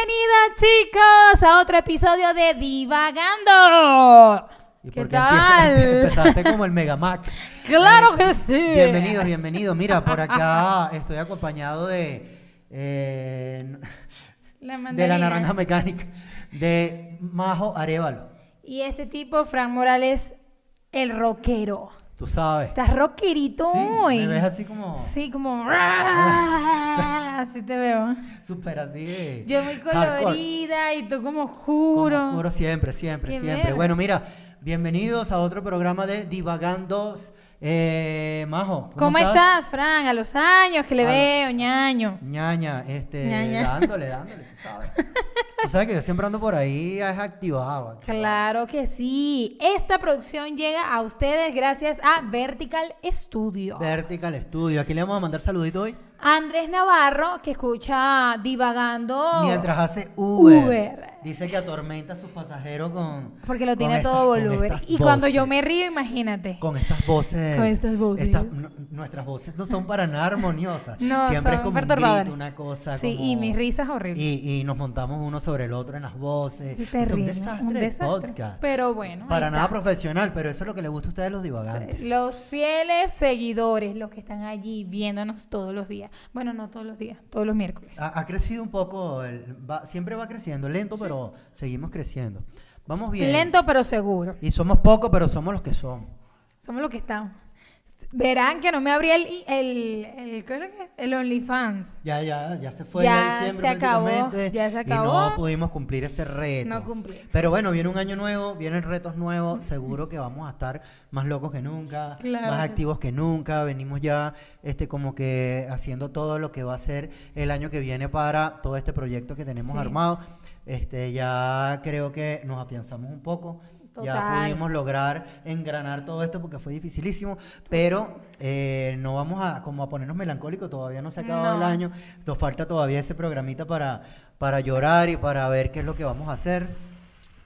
bienvenidos chicos a otro episodio de Divagando. ¿Qué tal? empezaste como el Max. claro eh, que sí. Bienvenidos, bienvenidos. Mira, por acá estoy acompañado de... Eh, de la naranja mecánica. De Majo Arevalo. Y este tipo, Fran Morales, el rockero. Tú sabes. Estás rockerito hoy. Sí, me ves así como. Sí, como. así te veo. Súper así. Yo muy colorida y tú como juro. Como juro siempre, siempre, siempre. Bueno, mira, bienvenidos a otro programa de Divagando eh, Majo. ¿Cómo, estás? Fran? A los años que le veo, ñaño. Ñaña, este, ñaña. dándole, dándole, ¿sabes? o sea que yo siempre ando por ahí es activado. claro que sí. Esta producción llega a ustedes gracias a Vertical Studio. Vertical Studio. Aquí le vamos a mandar saludito hoy. Andrés Navarro, que escucha divagando. Mientras hace Uber. Dice que atormenta a sus pasajeros con. Porque lo tiene todo volumen. Y cuando yo me río, imagínate. Con estas voces. Con estas voces. nuestras voces no son para nada armoniosas. no, Siempre es como un grito, una cosa. Sí, y mis risas horribles. Y, y, nos montamos uno sobre el otro en las voces. es un desastre, un Pero bueno. Para nada profesional, pero eso es lo que le gusta a ustedes, los divagantes. Los fieles seguidores, los que están allí viéndonos todos los días. Bueno, no todos los días, todos los miércoles. Ha, crecido un poco, siempre va creciendo, lento, pero seguimos creciendo. Vamos bien. Lento, pero seguro. Y somos pocos, pero somos los que somos. Somos los que estamos. Verán que no me abrí el, el, el, el OnlyFans. Ya, ya, ya se fue. Ya se acabó. Ya Y no pudimos cumplir ese reto. Pero bueno, viene un año nuevo, vienen retos nuevos. Seguro que vamos a estar más locos que nunca, más activos que nunca. Venimos ya este, como que haciendo todo lo que va a ser el año que viene para todo este proyecto que tenemos armado. Este, ya creo que nos afianzamos un poco. Ya pudimos lograr engranar todo esto porque fue dificilísimo, pero eh, no vamos a como a ponernos melancólicos, todavía no se acaba el año, nos falta todavía ese programita para, para llorar y para ver qué es lo que vamos a hacer,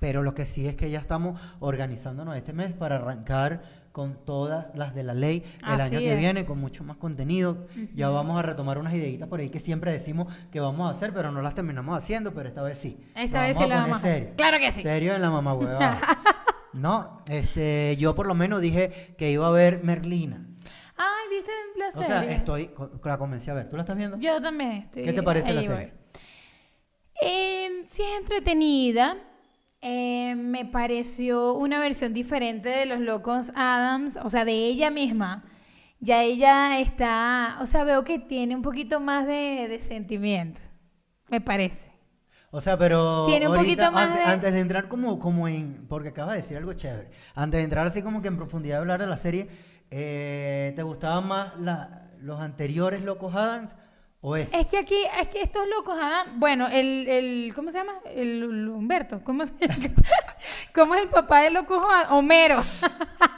pero lo que sí es que ya estamos organizándonos este mes para arrancar con todas las de la ley el año que viene, con mucho más contenido. Ya vamos a retomar unas ideitas por ahí que siempre decimos que vamos a hacer, pero no las terminamos haciendo, pero esta vez sí. Esta vez sí las vamos a hacer. Claro que sí. Serio en la mamá huevada. no, este, yo por lo menos dije que iba a ver Merlina. Ay, viste la serie. O sea, estoy, la comencé a ver. ¿Tú la estás viendo? Yo también estoy. ¿Qué te parece la serie? Eh, sí es entretenida eh, me pareció una versión diferente de Los Locos Adams, o sea, de ella misma. Ya ella está, o sea, veo que tiene un poquito más de, sentimiento, me parece. O sea, pero tiene un poquito más antes, de... entrar como, como en, porque acaba de decir algo chévere, antes de entrar así como que en profundidad de hablar de la serie, eh, ¿te gustaban más los anteriores Locos Adams es? que aquí, es que estos locos, Adam, ah, bueno, el, ¿cómo se llama? El, Humberto, ¿cómo es el papá de locos? Homero.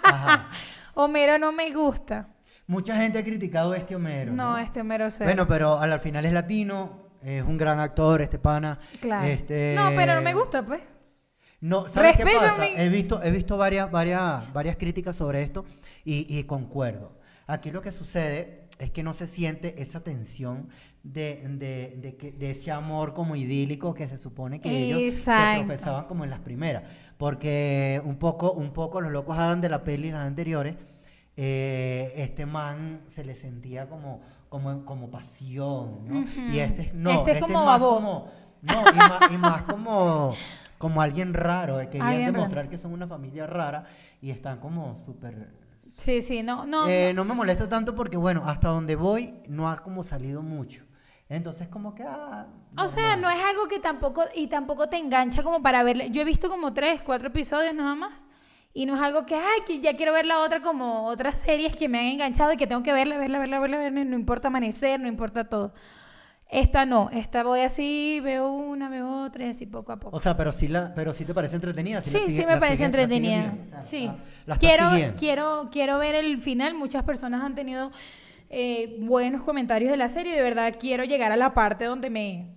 Homero no me gusta. Mucha gente ha criticado a este Homero. No, este Homero se. Bueno, pero al final es latino, es un gran actor, este pana. Claro. Este, no, pero no me gusta, pues. No, ¿sabes qué pasa? He visto, he visto varias, varias, varias críticas sobre esto y concuerdo. Aquí lo que sucede es que no se siente esa tensión de, de, de, ese amor como idílico que se supone que ellos se profesaban como en las primeras. Porque un poco, un poco los locos Adam de la peli, las anteriores, eh, este man se le sentía como, como, como pasión, ¿no? Y este no, este, este, es como, más como No, y más, como como alguien raro, eh, que querían demostrar que son una familia rara y están como súper Sí, sí, no, eh, no, no. me molesta tanto porque, bueno, hasta donde voy no ha como salido mucho. Entonces, como que. Ah, o sea, no es algo que tampoco. Y tampoco te engancha como para verle. Yo he visto como tres, cuatro episodios nada más. Y no es algo que, ay, que ya quiero ver la otra como otras series que me han enganchado y que tengo que verla, verla, verla, verla, verla. No importa amanecer, no importa todo. Esta no, esta voy así, veo una, veo otra, así poco a poco. O sea, pero sí, la, pero te parece entretenida. Sí, sí, me parece entretenida. sí. quiero, quiero, quiero ver el final. Muchas personas han tenido eh, buenos comentarios de la serie. De verdad, quiero llegar a la parte donde me,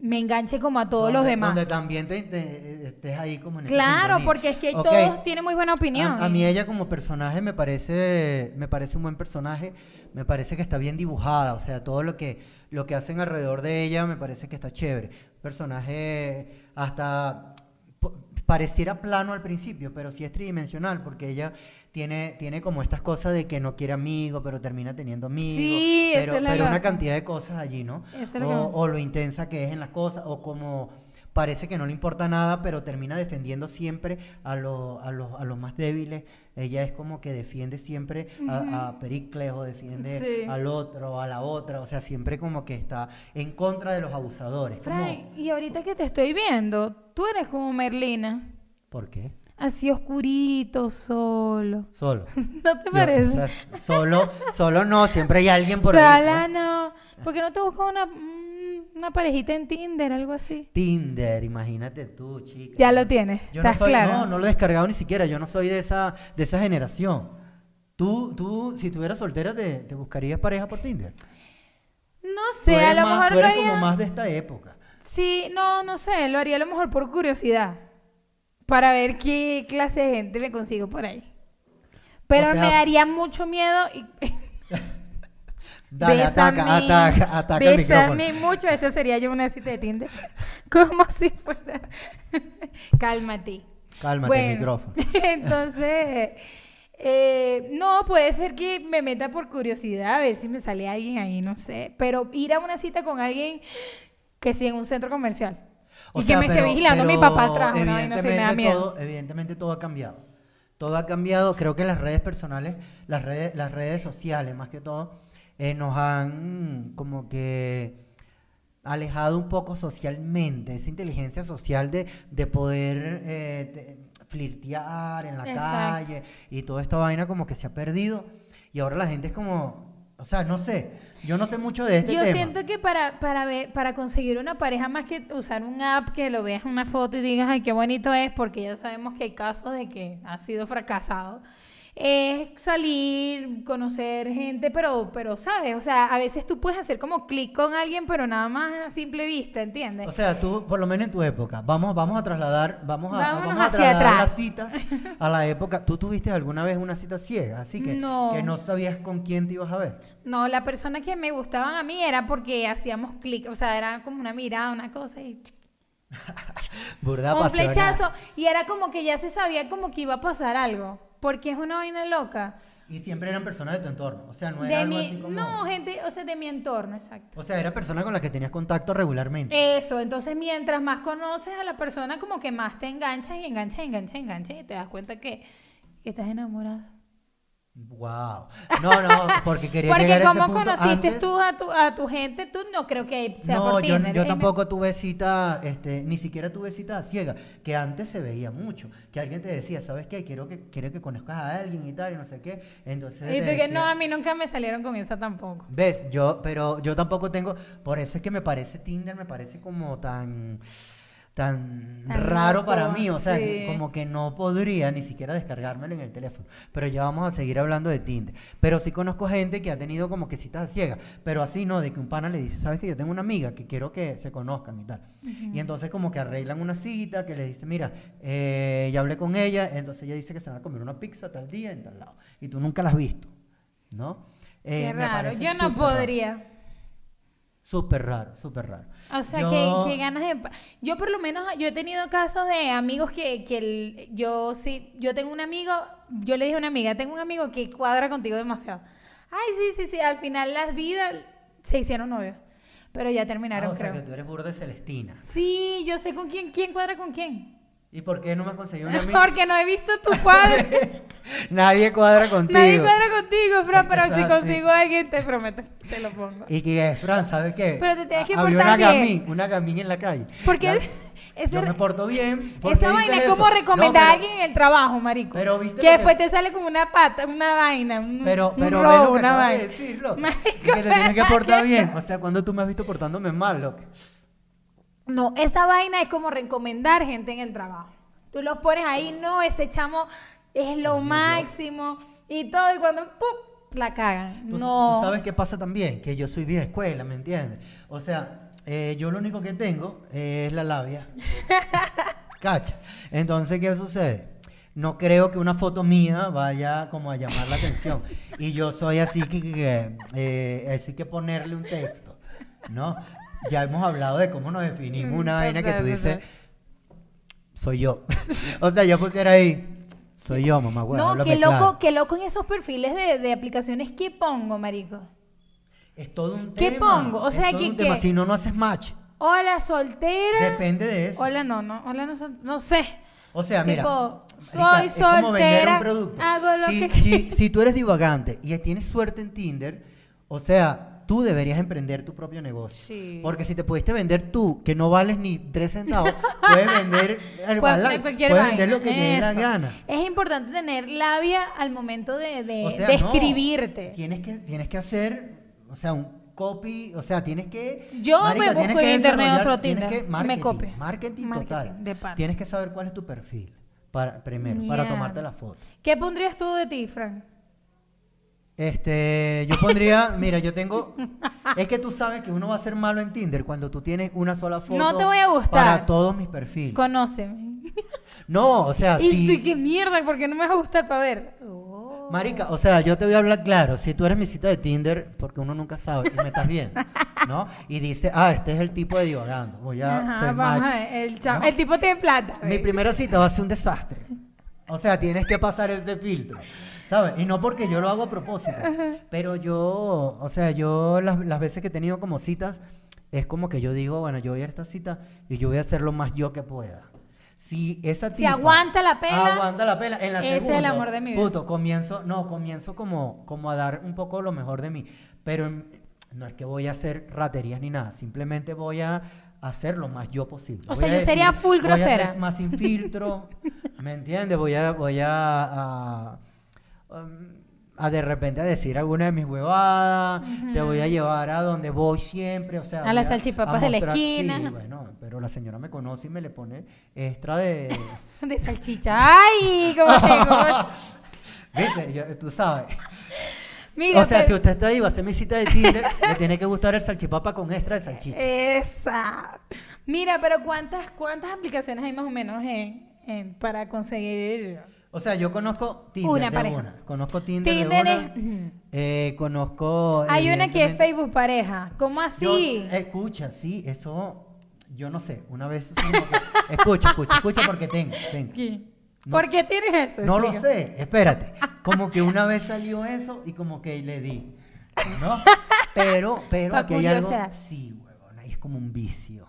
me enganche como a todos los demás. Donde también estés ahí como en Claro, porque es que todos tienen muy buena opinión. A, a, mí ella como personaje me parece, me parece un buen personaje. Me parece que está bien dibujada. O sea, todo lo que lo que hacen alrededor de ella me parece que está chévere. Personaje hasta pareciera plano al principio, pero sí es tridimensional, porque ella tiene, tiene como estas cosas de que no quiere amigo, pero termina teniendo amigos. pero, pero una cantidad de cosas allí, ¿no? O, o, lo intensa que es en las cosas, o como parece que no le importa nada, pero termina defendiendo siempre a, a, a los más débiles. Ella es como que defiende siempre a, Pericles o defiende al otro, a la otra. O sea, siempre como que está en contra de los abusadores. Frank, y ahorita que te estoy viendo, tú eres como Merlina. ¿Por qué? Así oscurito, solo. Solo. ¿No te parece? solo, solo no, siempre hay alguien por ahí. ¿no? Porque no te buscas una una parejita en Tinder, algo así. Tinder, imagínate tú, chica. Ya lo tienes, no claro. No, no lo he descargado ni siquiera, yo no soy de esa, de esa generación. Tú, tú, si estuvieras soltera, te, buscarías pareja por Tinder. No sé, a lo mejor lo haría... como más de esta época. Sí, no, no sé, lo haría a lo mejor por curiosidad. Para ver qué clase de gente me consigo por ahí. Pero me daría mucho miedo y Dale, ataca, ataca, ataca el mucho. Esto sería yo una cita de Tinder. Como si fuera. Cálmate. Cálmate, el micrófono. entonces. Eh, no, puede ser que me meta por curiosidad, a ver si me sale alguien ahí, no sé. Pero ir a una cita con alguien que sí en un centro comercial. y que me esté vigilando mi papá atrás. Evidentemente, no sé, me da miedo. Todo, evidentemente todo ha cambiado. Todo ha cambiado. Creo que las redes personales, las redes, las redes sociales más que todo, eh, nos han mm, como que alejado un poco socialmente, esa inteligencia social de, de poder eh, flirtear en la calle y toda esta vaina como que se ha perdido y ahora la gente es como, o sea, no sé, yo no sé mucho de este Yo siento que para, ver, para conseguir una pareja, más que usar un app que lo veas en una foto y digas, ay, qué bonito es, porque ya sabemos que hay casos de que ha sido fracasado es salir, conocer gente, pero, pero sabes, o sea, a veces tú puedes hacer como clic con alguien, pero nada más a simple vista, ¿entiendes? O sea, tú, por lo menos en tu época, vamos, vamos a trasladar, vamos a, vamos a trasladar las citas a la época. ¿Tú tuviste alguna vez una cita ciega, así que no. que no sabías con quién te ibas a ver? No, la persona que me gustaba a mí era porque hacíamos clic, o sea, era como una mirada, una cosa y... un flechazo. Y era como que ya se sabía como que iba a pasar algo. Porque es una vaina loca. Y siempre eran personas de tu entorno. O sea, no era algo así como... No, gente, o sea, de mi entorno, exacto. O sea, era persona con las que tenías contacto regularmente. Eso, entonces mientras más conoces a la persona, como que más te enganchas y enganchas, enganchas, enganchas y te das cuenta que, que estás enamorada. Wow. No, no, porque quería llegar a ese Porque como conociste tú a tu, a tu gente, tú no creo que sea no, por Tinder. Yo, yo tampoco tuve cita, este, ni siquiera tuve cita ciega, que antes se veía mucho, que alguien te decía, ¿sabes qué? Quiero que quiero que conozcas a alguien y tal, y no sé qué. Entonces Y tú que no, a mí nunca me salieron con esa tampoco. ¿Ves? Yo pero yo tampoco tengo, por eso es que me parece Tinder me parece como tan tan, raro para mí, o sea, como que no podría ni siquiera descargármelo en el teléfono. Pero ya vamos a seguir hablando de Tinder. Pero sí conozco gente que ha tenido como que citas ciegas, pero así no, de que un pana le dice, sabes que yo tengo una amiga que quiero que se conozcan y tal. Y entonces como que arreglan una cita, que le dice, mira, eh, ya hablé con ella, entonces ella dice que se van a comer una pizza tal día en tal lado. Y tú nunca la has visto, ¿no? Eh, Qué raro, yo no podría. Súper raro, súper raro. O sea, que, ganas de... Yo por lo menos, yo he tenido casos de amigos que, yo sí, yo tengo un amigo, yo le dije a una amiga, tengo un amigo que cuadra contigo demasiado. Ay, sí, sí, sí, al final las vidas se hicieron novios. Pero ya terminaron, creo. Ah, o sea, que tú eres burda de Celestina. Sí, yo sé con quién, quién cuadra con quién. ¿Y por qué no me has conseguido una amiga? Porque no he visto tu cuadro. Nadie cuadra contigo. Nadie cuadra contigo, Fran, pero si consigo a alguien, te prometo, te lo pongo. ¿Y qué es, Fran? ¿Sabes qué? Pero te tienes que portar bien. una gamín en la calle. Porque... qué? yo me porto bien. esa vaina es como recomendar a alguien en el trabajo, marico. que, después te sale como una pata, una vaina, un, pero, pero lo que una vaina. decirlo. que te tienes que portar bien. O sea, ¿cuándo tú me has visto portándome mal, loco. No, esa vaina es como recomendar gente en el trabajo. Tú los pones ahí, no, ese chamo es lo máximo y todo, y cuando ¡pum! la cagan. no. sabes qué pasa también? Que yo soy vieja escuela, ¿me entiendes? O sea, eh, yo lo único que tengo eh, es la labia. Cacha. Entonces, ¿qué sucede? No creo que una foto mía vaya como a llamar la atención. Y yo soy así que, eh, así que ponerle un texto, ¿no? ya hemos hablado de cómo nos definimos una mm, vaina que tú dices, soy yo. o sea, yo pusiera ahí, soy yo, mamá, No, qué loco, qué loco en esos perfiles de, aplicaciones. ¿Qué pongo, marico? Es todo un tema. ¿Qué pongo? O sea, es Si no, no haces match. Hola, soltera. Depende de eso. Hola, no, no. Hola, no, no sé. O sea, mira. Soy soltera. Hago lo que... si, si tú eres divagante y tienes suerte en Tinder, o sea, tú deberías emprender tu propio negocio. Porque si te pudiste vender tú, que no vales ni tres centavos, puedes vender, lo que te dé la gana. Es importante tener labia al momento de, escribirte. tienes, que, tienes que hacer, o sea, un copy, o sea, tienes que... Yo me busco en internet otro Tinder, me Marketing, total. tienes que saber cuál es tu perfil, para, primero, para tomarte la foto. ¿Qué pondrías tú de ti, Frank? Este, yo pondría, mira, yo tengo. Es que tú sabes que uno va a ser malo en Tinder cuando tú tienes una sola foto. No te voy a gustar. Para todos mis perfiles. Conóceme. No, o sea, y, qué mierda, porque no me vas a gustar para ver. Marica, o sea, yo te voy a hablar claro. Si tú eres mi cita de Tinder, porque uno nunca sabe, y me estás bien, ¿no? Y dice, ah, este es el tipo de divagando. Voy a ser el, el, tipo tiene plata. Mi primera cita va a ser un desastre. O sea, tienes que pasar ese filtro. ¿sabes? Y no porque yo lo hago a propósito, pero yo, o sea, yo las, veces que he tenido como citas, es como que yo digo, bueno, yo voy a esta cita y yo voy a hacer lo más yo que pueda. Si esa si aguanta la pela, aguanta la pela en ese es el amor de mi vida. Puto, comienzo, no, comienzo como, como a dar un poco lo mejor de mí, pero no es que voy a hacer raterías ni nada, simplemente voy a hacer lo más yo posible. O sea, yo sería full grosera. a más sin filtro, ¿me entiendes? Voy a, voy a a de repente a decir alguna de mis huevadas, te voy a llevar a donde voy siempre, o sea... A las salchipapas de la esquina. Sí, bueno, pero la señora me conoce y me le pone extra de... de salchicha. ¡Ay! ¿Cómo te Viste, tú sabes. o sea, si usted está ahí va a hacer mi cita de Tinder, le tiene que gustar el salchipapa con extra de salchicha. Esa. Mira, pero ¿cuántas, cuántas aplicaciones hay más o menos para conseguir... O sea, yo conozco Tinder. Una de pareja. Conozco Tinder. de una. Eh, conozco. Hay una que es Facebook pareja. ¿Cómo así? escucha, sí, eso. Yo no sé. Una vez. escucha, escucha, escucha porque tengo. ¿Por qué tienes eso? No lo sé. Espérate. Como que una vez salió eso y como que le di. ¿No? Pero, pero. Aquí hay algo, sí, huevona. Ahí es como un vicio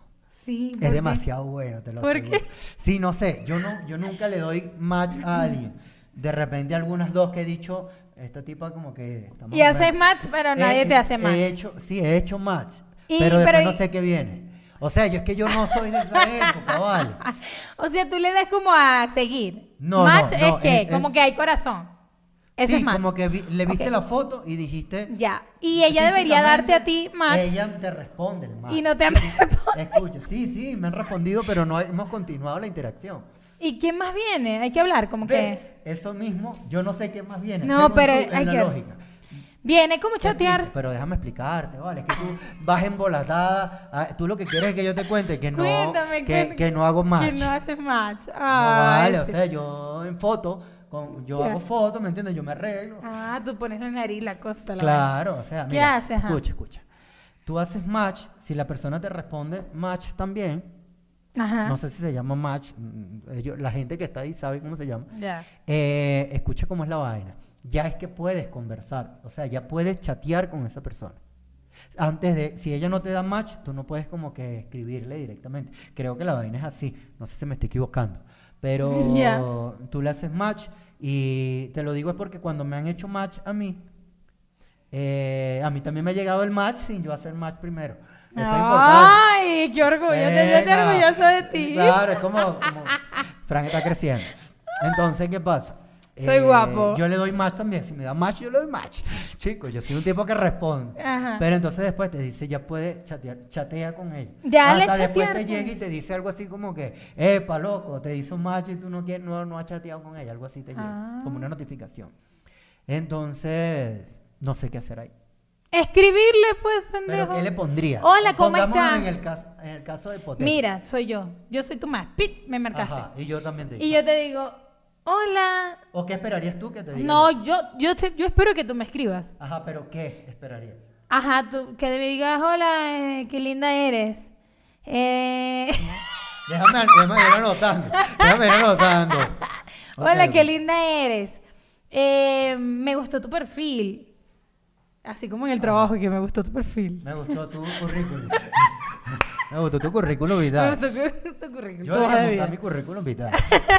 es demasiado bueno, te lo ¿Por qué? Sí, no sé, yo no yo nunca le doy match a alguien. De repente algunas dos que he dicho, esta tipa como que Y haces match, pero nadie te hace match. Hecho, sí, he hecho match, pero, no sé qué viene. O sea, yo es que yo no soy de esa época, vale. O sea, tú le das como a seguir. No, no, es, que, como que hay corazón sí, como que le viste la foto y dijiste. Ya. Y ella debería darte a ti más Ella te responde el match. Y no te sí, responde. Escucha, sí, sí, me han respondido, pero no hemos continuado la interacción. ¿Y quién más viene? Hay que hablar, como que. Eso mismo, yo no sé quién más viene. No, pero hay que. Lógica. Viene como chatear. Pero déjame explicarte, ¿vale? Es que tú vas embolatada. Ah, tú lo que quieres es que yo te cuente que no, Cuéntame, que, que, no hago match. Que no haces match. no vale, o sea, yo en foto yo hago fotos, ¿me entiendes? Yo me arreglo. Ah, tú pones la nariz, la cosa. claro, o sea, mira, Escucha, escucha. Tú haces match, si la persona te responde match también, no sé si se llama match, mm, la gente que está ahí sabe cómo se llama, eh, escucha cómo es la vaina. Ya es que puedes conversar, o sea, ya puedes chatear con esa persona. Antes de, si ella no te da match, tú no puedes como que escribirle directamente. Creo que la vaina es así, no sé si me estoy equivocando. Pero tú le haces match y te lo digo es porque cuando me han hecho match a mí, eh, a mí también me ha llegado el match sin yo hacer match primero. Ay, qué orgullo. yo de ti. Claro, es como Frank está creciendo. Entonces, ¿qué pasa? Soy eh, guapo. Yo le doy match también. Si me da match, yo le doy match. Chico, yo soy un tipo que responde. Pero entonces después te dice, ya puedes chatear, chatea con ella. Ya Hasta después te llega y te dice algo así como que, epa, loco, te hizo match y tú no, quieres, no, no has chateado con ella. Algo así te llega, ah. como una notificación. Entonces, no sé qué hacer ahí. Escribirle, pues, pendejo. ¿Pero qué le pondría. Hola, ¿cómo estás? En en el caso de Mira, soy yo. Yo soy tu más. Pit, me marcaste. Ajá, y yo también te digo. Y yo te digo, Hola. ¿O qué esperarías tú que te diga? No, yo, yo, yo espero que tú me escribas. Ajá, pero ¿qué esperaría? Ajá, tú, que me digas, hola, eh, qué linda eres. Eh, Déjame, déjame ir anotando. Déjame ir anotando. hola, qué linda eres. Eh, me gustó tu perfil. Así como en el ah. trabajo que me gustó tu perfil. Me gustó tu currículum. Me gustó tu currículum vital. Me tu currículum. Yo voy a montar mi currículum vital.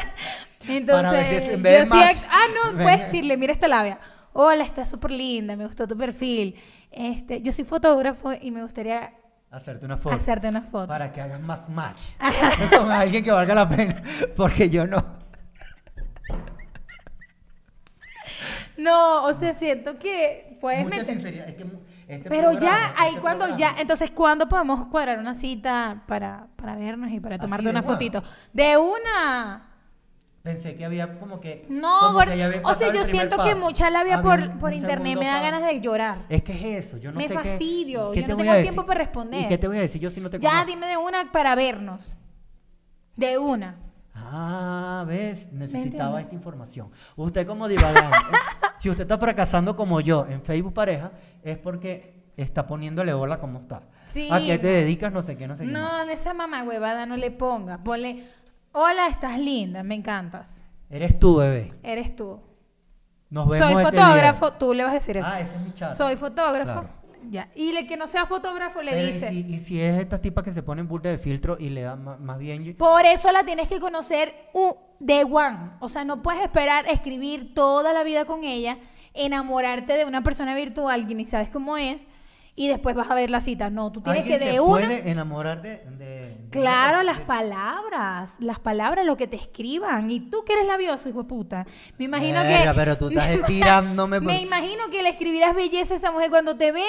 Entonces, yo ah, no, puedes decirle, mira esta labia. Hola, estás súper linda, me gustó tu perfil. Este, yo soy fotógrafo y me gustaría Hacerte una foto. Hacerte una foto. Para que hagas más match. con alguien que valga la pena. Porque yo no. No, o sea, siento que puedes Mucha meter... sinceridad. Es que este Pero ya, ahí este cuando ya, entonces, ¿cuándo podemos cuadrar una cita para, para vernos y para tomarte una fotito? De una. Pensé que había como que. No, como o sea, yo siento que mucha labia por, por internet me da ganas de llorar. Es que es eso, yo no me sé. fastidio, yo no tengo tiempo para responder. ¿Y qué te voy a decir yo si no te Ya, dime de una para vernos. De una. Ah, ¿ves? Necesitaba esta información. Usted como divagante, eh, si usted está fracasando como yo en Facebook pareja, es porque está poniéndole bola como está. ¿A qué te dedicas? No sé qué, no sé qué. No, esa mamá huevada no le ponga. Ponle, hola, estás linda, me encantas. Eres tú, bebé. Eres tú. Nos vemos Soy este fotógrafo, tú le vas a decir eso. Ah, ese es mi chat. Soy fotógrafo. Y el que no sea fotógrafo le dice. Y si, es esta tipa que se pone en de filtro y le da más bien. Por eso la tienes que conocer de one. O sea, no puedes esperar escribir toda la vida con ella, enamorarte de una persona virtual que ni sabes cómo es y después vas a ver la cita No, tú tienes que de se puede enamorar de. claro, las palabras. Las palabras, lo que te escriban. Y tú que eres labioso, hijo de puta. Me imagino que. Pero tú estás Me imagino que le escribirás belleza a esa mujer cuando te ven.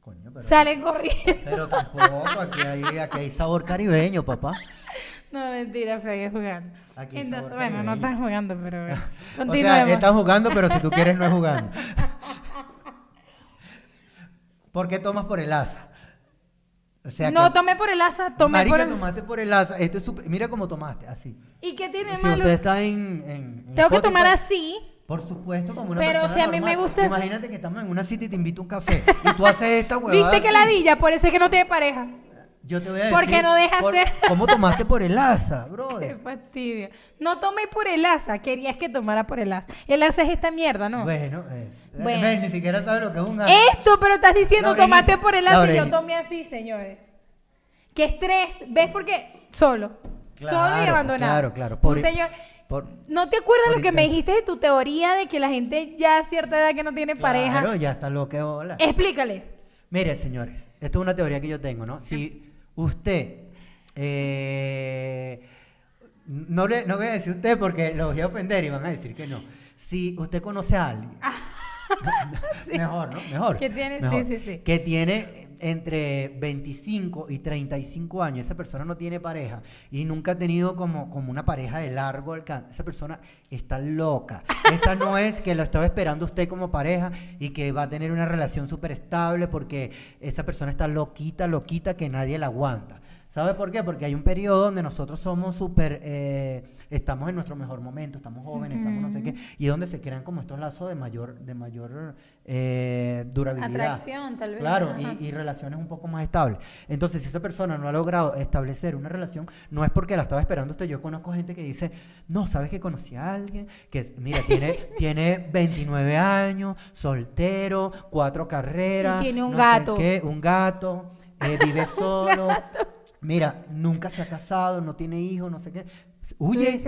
Coño, pero. Salen corriendo. Pero tampoco. Aquí hay, sabor caribeño, papá. No, mentira, es jugando. Aquí Entonces, bueno, no están jugando, pero. Continuemos. o sea, están jugando, pero si tú quieres, no es jugando. ¿Por qué tomas por el asa? O sea, no, tomé por el asa, tomé por el... tomaste por el asa. Este es Mira cómo tomaste, así. ¿Y qué tiene si usted está en, Tengo que tomar así. Por supuesto, como una Pero si a mí me gusta... Pues imagínate que estamos en una cita y te invito a un café. y tú haces esta huevada. ¿Viste que ladilla? Por eso es que no tiene pareja. Yo te voy a decir. ¿Por qué no dejas de...? ¿Cómo tomaste por el asa, bro? Qué fastidio. No tomé por el asa. Querías que tomara por el asa. El asa es esta mierda, ¿no? Bueno, es, ni siquiera sabes lo que es un asa. Esto, pero estás diciendo tomaste por el asa y yo tomé así, señores. Qué estrés. ¿Ves por qué? Solo. Solo y abandonado. Claro, claro. Por, señor. ¿No te acuerdas lo que me dijiste de tu teoría de que la gente ya a cierta edad que no tiene pareja? Claro, ya está lo que hola. Explícale. Mire, señores, esto es una teoría que yo tengo, ¿no? Si usted, eh, no, le, no voy a decir usted porque lo voy a ofender y van a decir que no. Si usted conoce a alguien ah. Mejor, ¿no? Mejor. Que tiene, sí, Sí, sí, que tiene entre 25 y 35 años. Esa persona no tiene pareja y nunca ha tenido como, como una pareja de largo alcance. Esa persona está loca. Esa no es que lo estaba esperando usted como pareja y que va a tener una relación súper estable porque esa persona está loquita, loquita que nadie la aguanta. ¿Sabes por qué? Porque hay un periodo donde nosotros somos súper, eh, estamos en nuestro mejor momento, estamos jóvenes, estamos no sé qué, y donde se crean como estos lazos de mayor, de mayor eh, durabilidad. Atracción, tal vez. Claro, y, relaciones un poco más estables. Entonces, si esa persona no ha logrado establecer una relación, no es porque la estaba esperando usted. Yo conozco gente que dice, no, sabes que conocí a alguien, que mira, tiene, tiene 29 años, soltero, cuatro carreras. tiene un gato. qué, un gato. Eh, vive solo, mira, nunca se ha casado, no tiene hijos, no sé qué. Huye,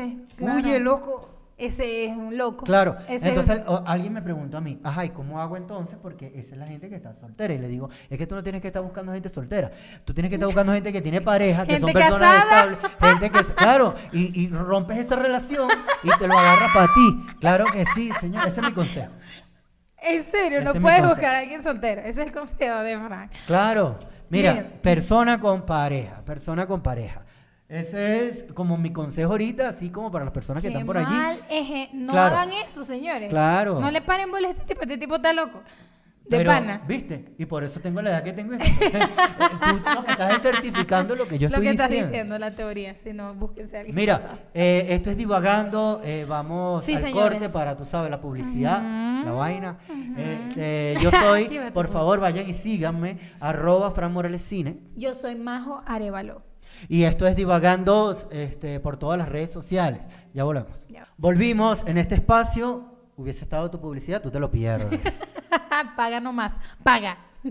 huye, loco. Ese es un loco. Claro. Ese entonces alguien me preguntó a mí, ajá, ¿y cómo hago entonces? Porque esa es la gente que está soltera. Y le digo, es que tú no tienes que estar buscando gente soltera. Tú tienes que estar buscando gente que tiene pareja, que son personas estables, gente que, claro, y, rompes esa relación y te lo agarras para ti. Claro que sí, señor, ese es mi consejo. En serio, no puedes buscar a alguien soltero. Ese es el consejo de Frank. Claro. Mira, persona con pareja, persona con pareja. Ese es como mi consejo ahorita, así como para las personas que están por allí. No hagan eso, señores. Claro. No le paren bolas a este tipo, este tipo está loco. De pana. ¿Viste? Y por eso tengo la edad que tengo. Tú que estás certificando lo que yo estoy diciendo. Lo que estás diciendo. la teoría. Si no, búsquense alguien. Mira, eh, esto es divagando. Eh, vamos al corte para, tú sabes, la publicidad, la vaina. Eh, yo soy, por favor, vayan y síganme, arroba Fran Morales Cine. Yo soy Majo Arevalo. Y esto es divagando este, por todas las redes sociales. Ya volvemos. Volvimos en este espacio hubiese estado tu publicidad, tú te lo pierdes. paga nomás, paga.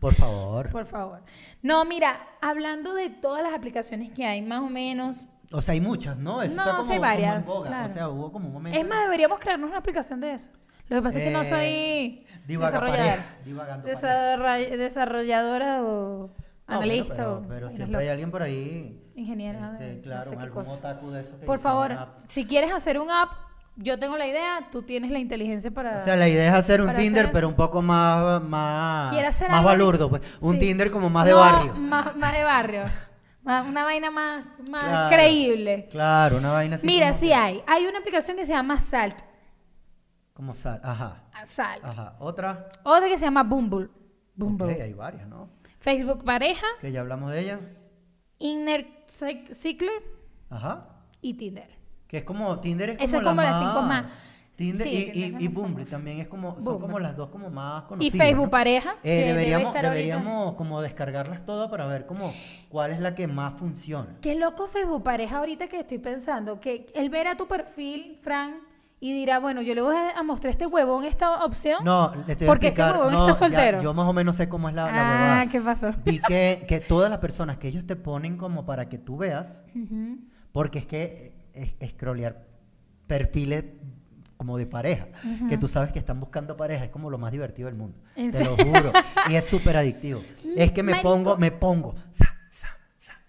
Por favor. Por favor. No, mira, hablando de todas las aplicaciones que hay, más o menos. O sea, hay muchas, ¿no? Eso no, está como, varias. O sea, hubo como un momento. Es más, deberíamos crearnos una aplicación de eso. Lo que pasa es que no eh, soy desarrolladora, desarrolladora o analista. pero, pero, siempre hay alguien por ahí. Ingeniera. Este, claro, algún otaku de esos Por favor, si quieres hacer un app, yo tengo la idea, tú tienes la inteligencia para. O sea, la idea es hacer un Tinder, pero un poco más. Más, hacer más balurdo, pues. Un Tinder como más de barrio. Más, de barrio. una vaina más, más creíble. Claro, una vaina así. Mira, sí hay. Hay una aplicación que se llama Salt. Como Salt, ajá. Ah, Salt. Ajá. Otra. Otra que se llama Bumble. Bumble. Okay, hay varias, ¿no? Facebook Pareja. Que ya hablamos de ella. Inner Cycler. Ajá. Y Tinder. Que es como Tinder es como, es como la las cinco más. Tinder y, Bumble también es como son como las dos como más conocidas. Y Facebook pareja. Eh, deberíamos como descargarlas todas para ver como cuál es la que más funciona. Qué loco Facebook pareja ahorita que estoy pensando que él verá tu perfil, Fran, y dirá, bueno, yo le voy a mostrar este huevón esta opción. No, le estoy Porque este está soltero. yo más o menos sé cómo es la, la ah, ¿qué pasó? Y que, todas las personas que ellos te ponen como para que tú veas, porque es que scrollear perfiles como de pareja, que tú sabes que están buscando pareja, es como lo más divertido del mundo. Te lo juro. y es súper adictivo. Es que me pongo, me pongo. que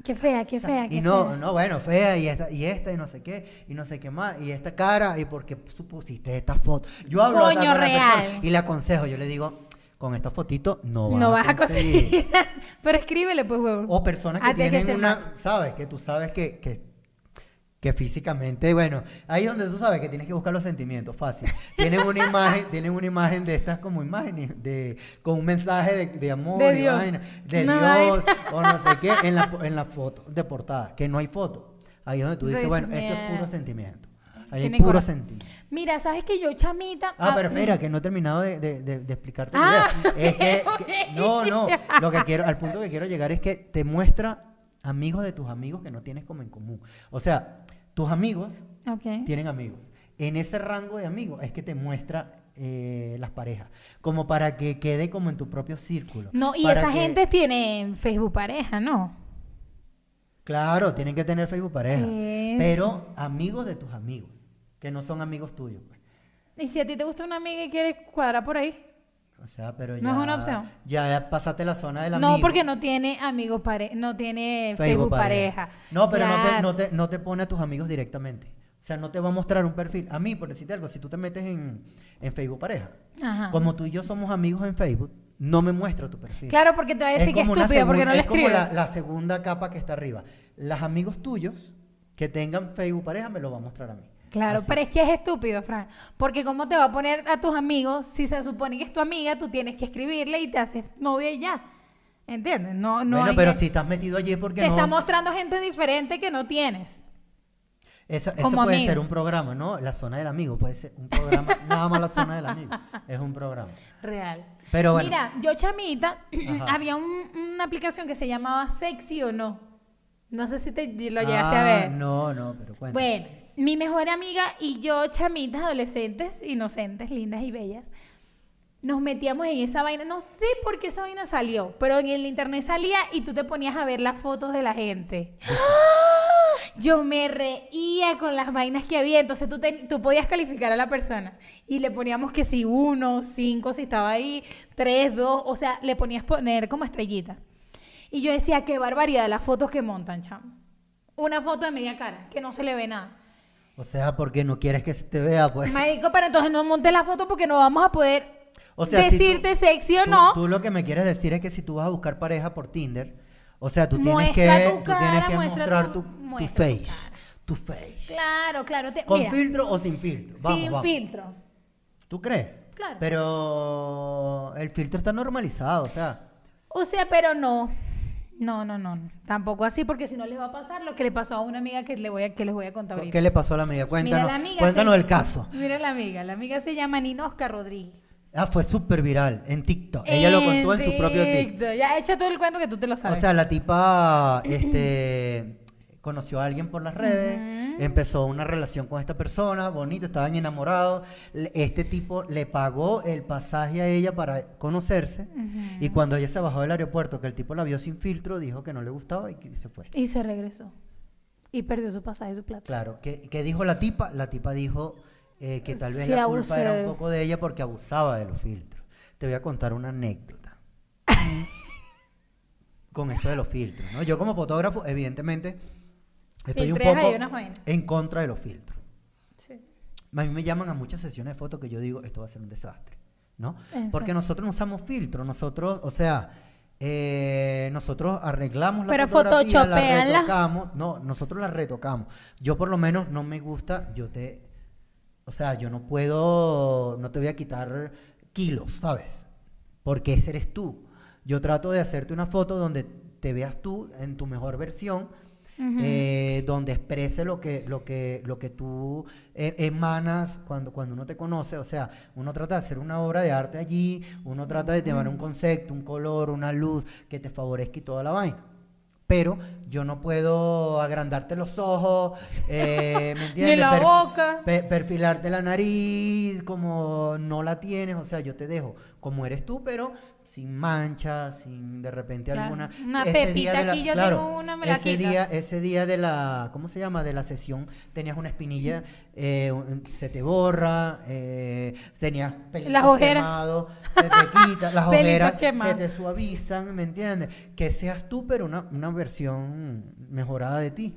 qué fea, qué fea. y no, no, bueno, fea, y esta, y esta, y no sé qué, y no sé qué más, y esta cara, y porque supusiste esta foto. Yo hablo y le aconsejo, yo le digo, con esta fotito no vas, a conseguir. Pero escríbele, pues, O personas que tienen una, sabes, que tú sabes que, que que físicamente, bueno, ahí es donde tú sabes que tienes que buscar los sentimientos, fácil. Tienen una imagen, tienen una imagen de estas como imágenes, de, con un mensaje de, amor, de Dios, o no sé qué, en la, en la foto de portada, que no hay foto. Ahí es donde tú dices, bueno, esto es puro sentimiento. Ahí es puro sentimiento. Mira, sabes que yo, chamita. Ah, pero ah, mira, mm. que no he terminado de, explicarte la ah, idea. Es no, no. Lo que quiero, al punto que quiero llegar es que te muestra amigos de tus amigos que no tienes como en común. O sea, tus amigos tienen amigos. En ese rango de amigos es que te muestra eh, las parejas, como para que quede como en tu propio círculo. No, y esa gente tiene Facebook pareja, ¿no? Claro, tienen que tener Facebook pareja, pero amigos de tus amigos, que no son amigos tuyos. Pues. ¿Y si a ti te gusta una amiga y quieres cuadrar por ahí? O sea, pero ya. No es una opción. Ya pasaste la zona del amigo. No, porque no tiene amigos no tiene Facebook, pareja. No, pero no, te, pone a tus amigos directamente. O sea, no te va a mostrar un perfil. A mí, por decirte algo, si tú te metes en, Facebook pareja, como tú y yo somos amigos en Facebook, no me muestra tu perfil. Claro, porque te va a decir que es estúpido porque no le escribes. Es como la, la, segunda capa que está arriba. Los amigos tuyos que tengan Facebook pareja me lo va a mostrar a mí. Claro, pero es que es estúpido, Fran. Porque cómo te va a poner a tus amigos, si se supone que es tu amiga, tú tienes que escribirle y te haces novia y ya. ¿Entiendes? No, no. Bueno, pero si estás metido allí porque te no. está mostrando gente diferente que no tienes. Eso, eso puede ser un programa, ¿no? La zona del amigo puede ser un programa, nada más la zona del amigo. Es un programa. Real. Pero Mira, yo chamita, había una aplicación que se llamaba Sexy o no. No sé si te lo llegaste a ah, ver. No, no, pero cuéntame. Bueno mi mejor amiga y yo, chamitas adolescentes, inocentes, lindas y bellas, nos metíamos en esa vaina. No sé por qué esa vaina salió, pero en el internet salía y tú te ponías a ver las fotos de la gente. Yo me reía con las vainas que había. Entonces tú, tú podías calificar a la persona y le poníamos que si uno, cinco, si estaba ahí, tres, dos. O sea, le ponías poner como estrellita. Y yo decía, qué barbaridad las fotos que montan, chamo. Una foto de media cara, que no se le ve nada. O sea, porque no quieres que te vea, pues. dijo, pero entonces no montes la foto porque no vamos a poder decirte sexy o no. Tú lo que me quieres decir es que si tú vas a buscar pareja por Tinder, o sea, tú tienes que, tienes que mostrar tu, face. Tu, face. Claro, claro. ¿Con filtro o sin filtro? sin filtro. ¿Tú crees? Claro. Pero el filtro está normalizado, o sea. O sea, pero no. No, no, no, Tampoco así, porque si no les va a pasar lo que le pasó a una amiga que, le voy a, que les voy a contar ¿Qué le pasó a la amiga? Cuéntanos, mira, cuéntanos el caso. Mira la amiga. La amiga se llama Ninosca Rodríguez. Ah, fue súper viral en TikTok. Ella lo contó en su propio TikTok. Ya echa todo el cuento que tú te lo sabes. O sea, la tipa, este conoció a alguien por las redes, empezó una relación con esta persona, bonito, estaban enamorados. Este tipo le pagó el pasaje a ella para conocerse. Y cuando ella se bajó del aeropuerto, que el tipo la vio sin filtro, dijo que no le gustaba y se fue. Y se regresó. Y perdió su pasaje, y su plata. Claro. ¿Qué, dijo la tipa? La tipa dijo eh, que tal vez la culpa era un poco de ella porque abusaba de los filtros. Te voy a contar una anécdota. con esto de los filtros, Yo como fotógrafo, evidentemente, Estoy un poco en contra de los filtros. A mí me llaman a muchas sesiones de fotos que yo digo, esto va a ser un desastre, ¿no? Porque nosotros no usamos filtros, nosotros, o sea, eh, nosotros arreglamos la Pero fotografía, la retocamos, no, nosotros la retocamos. Yo por lo menos no me gusta, yo te, o sea, yo no puedo, no te voy a quitar kilos, ¿sabes? Porque ese eres tú. Yo trato de hacerte una foto donde te veas tú en tu mejor versión eh, donde exprese lo que, lo que, lo que tú eh, emanas cuando, cuando uno te conoce. O sea, uno trata de hacer una obra de arte allí, uno trata de llevar un concepto, un color, una luz que te favorezca y toda la vaina pero yo no puedo agrandarte los ojos, eh, ¿me entiendes? Ni la boca. perfilarte la nariz, como no la tienes, o sea, yo te dejo como eres tú, pero sin manchas, sin de repente alguna. Una ese día de la, aquí yo tengo una, me la ese ese día de la, ¿cómo se llama? De la sesión tenías una espinilla, eh, se te borra, eh, tenías pelitos quemados, se te quita, las ojeras se te suavizan, ¿me entiendes? Que seas tú, pero una, versión mejorada de ti.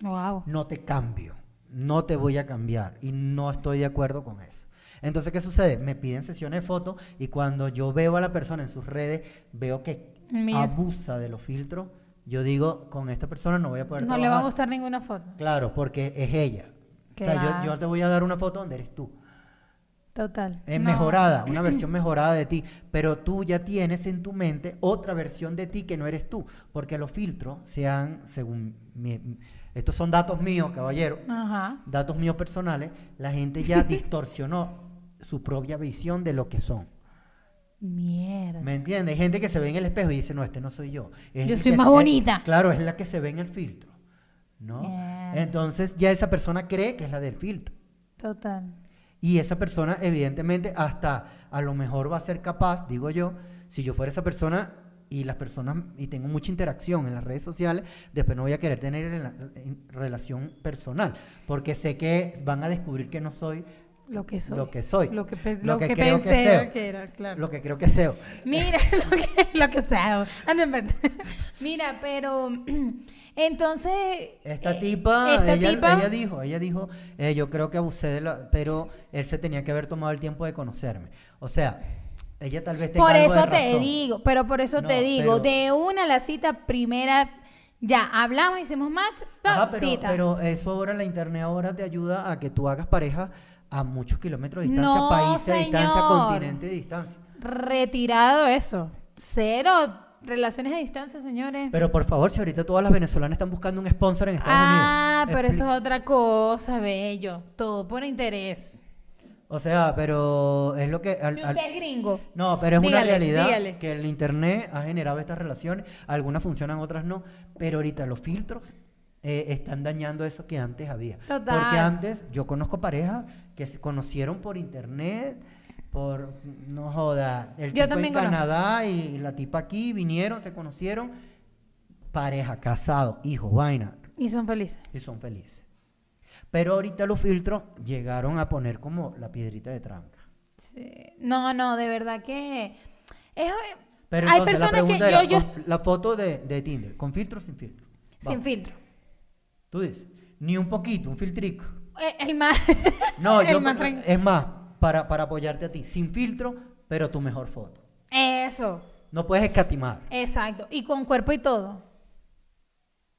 No te cambio, no te voy a cambiar y no estoy de acuerdo con eso. Entonces, ¿qué sucede? Me piden sesiones de fotos y cuando yo veo a la persona en sus redes, veo que abusa de los filtros. Yo digo, con esta persona no voy a poder. No le va a gustar ninguna foto. Claro, porque es ella. O sea, yo, te voy a dar una foto donde eres tú. Total. Es mejorada, una versión mejorada de ti. Pero tú ya tienes en tu mente otra versión de ti que no eres tú. Porque los filtros sean según estos son datos míos, caballero, Ajá. datos míos personales, la gente ya distorsionó su propia visión de lo que son. Mierda. ¿Me entiendes? Hay gente que se ve en el espejo y dice, no, este no soy yo. yo soy más eh, bonita. claro, es la que se ve en el filtro. ¿No? Entonces ya esa persona cree que es la del filtro. Total. Y esa persona, evidentemente, hasta a lo mejor va a ser capaz, digo yo, si yo fuera esa persona y las personas, y tengo mucha interacción en las redes sociales, después no voy a querer tener la, relación personal, porque sé que van a descubrir que no soy lo que soy. Lo que soy. Lo que, creo pensé que, era, claro. Lo que creo que sea. Mira, lo que, sea. Mira, pero entonces... Esta eh, tipa, ella, dijo, ella dijo, eh, yo creo que abusé de la... Pero él se tenía que haber tomado el tiempo de conocerme. O sea, ella tal vez tenga Por eso te digo, pero por eso te digo, de una la cita primera ya hablamos, hicimos match, pero, pero eso ahora la internet ahora te ayuda a que tú hagas pareja a muchos kilómetros de distancia, países de distancia, continente de distancia. Retirado eso. Cero relaciones a distancia, señores. Pero por favor, si ahorita todas las venezolanas están buscando un sponsor en Estados Unidos. Ah, pero eso es otra cosa, bello. Todo por interés. O sea, pero es lo que... si usted gringo. No, pero es una realidad que el Internet ha generado estas relaciones. Algunas funcionan, otras no. Pero ahorita los filtros eh, están dañando eso que antes había. Porque antes yo conozco parejas que se conocieron por internet, por, no joda, el tipo en Canadá y la tipa aquí, vinieron, se conocieron, pareja, casado, hijo, vaina. Y son felices. Y son felices. Pero ahorita los filtros llegaron a poner como la piedrita de tranca. Sí. No, no, de verdad que... Eh, Pero hay personas que yo, yo... la foto de, Tinder, ¿con filtro o sin filtro? Sin filtro. Tú dices, ni un poquito, un filtrico. Es más. No, es más, para, apoyarte a ti, sin filtro, pero tu mejor foto. Eso. No puedes escatimar. Exacto. Y con cuerpo y todo.